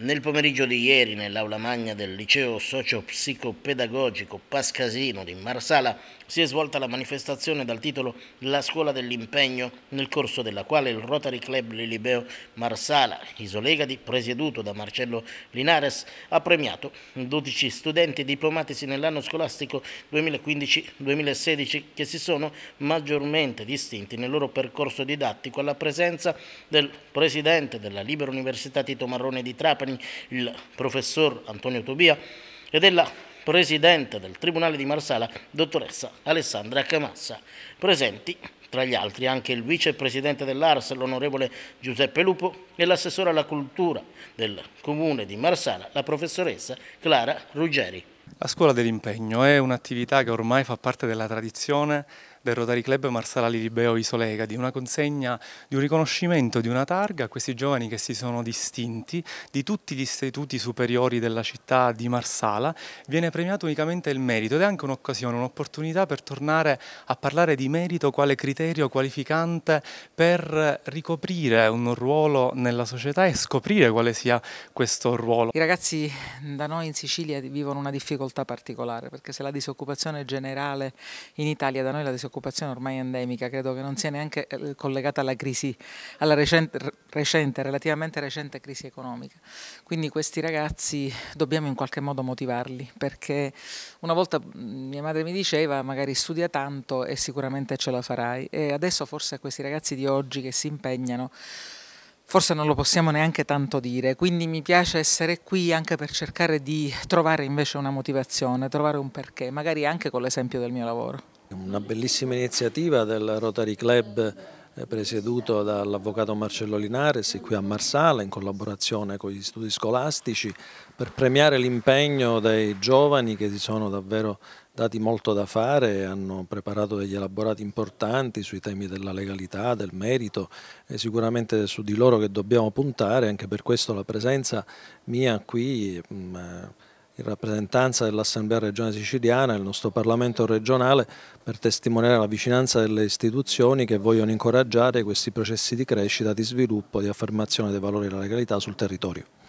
Nel pomeriggio di ieri, nell'aula magna del liceo socio-psicopedagogico Pascasino di Marsala, si è svolta la manifestazione dal titolo La scuola dell'impegno, nel corso della quale il Rotary Club Lilibeo Marsala, isolegadi, presieduto da Marcello Linares, ha premiato 12 studenti diplomatici nell'anno scolastico 2015-2016 che si sono maggiormente distinti nel loro percorso didattico alla presenza del presidente della Libera Università Tito Marrone di Trapani anni il professor Antonio Tobia e della Presidente del Tribunale di Marsala, dottoressa Alessandra Camassa. Presenti tra gli altri anche il vicepresidente dell'ARS, l'onorevole Giuseppe Lupo, e l'assessore alla cultura del comune di Marsala, la professoressa Clara Ruggeri. La scuola dell'impegno è un'attività che ormai fa parte della tradizione del Rotary Club Marsala Liribeo Isolega, di una consegna, di un riconoscimento, di una targa a questi giovani che si sono distinti di tutti gli istituti superiori della città di Marsala, viene premiato unicamente il merito ed è anche un'occasione, un'opportunità per tornare a parlare di merito quale criterio qualificante per ricoprire un ruolo nella società e scoprire quale sia questo ruolo. I ragazzi da noi in Sicilia vivono una difficoltà difficoltà particolare, perché se la disoccupazione generale in Italia, da noi la disoccupazione ormai è endemica, credo che non sia neanche eh, collegata alla crisi, alla recente, recente relativamente recente crisi economica. Quindi questi ragazzi dobbiamo in qualche modo motivarli, perché una volta mia madre mi diceva magari studia tanto e sicuramente ce la farai, e adesso forse a questi ragazzi di oggi che si impegnano, Forse non lo possiamo neanche tanto dire, quindi mi piace essere qui anche per cercare di trovare invece una motivazione, trovare un perché, magari anche con l'esempio del mio lavoro. Una bellissima iniziativa del Rotary Club eh, presieduto dall'avvocato Marcello Linares qui a Marsala in collaborazione con gli studi scolastici per premiare l'impegno dei giovani che si sono davvero dati molto da fare, hanno preparato degli elaborati importanti sui temi della legalità, del merito e sicuramente su di loro che dobbiamo puntare, anche per questo la presenza mia qui mm, eh, in rappresentanza dell'Assemblea regionale siciliana e del nostro Parlamento regionale per testimoniare la vicinanza delle istituzioni che vogliono incoraggiare questi processi di crescita, di sviluppo, di affermazione dei valori della legalità sul territorio.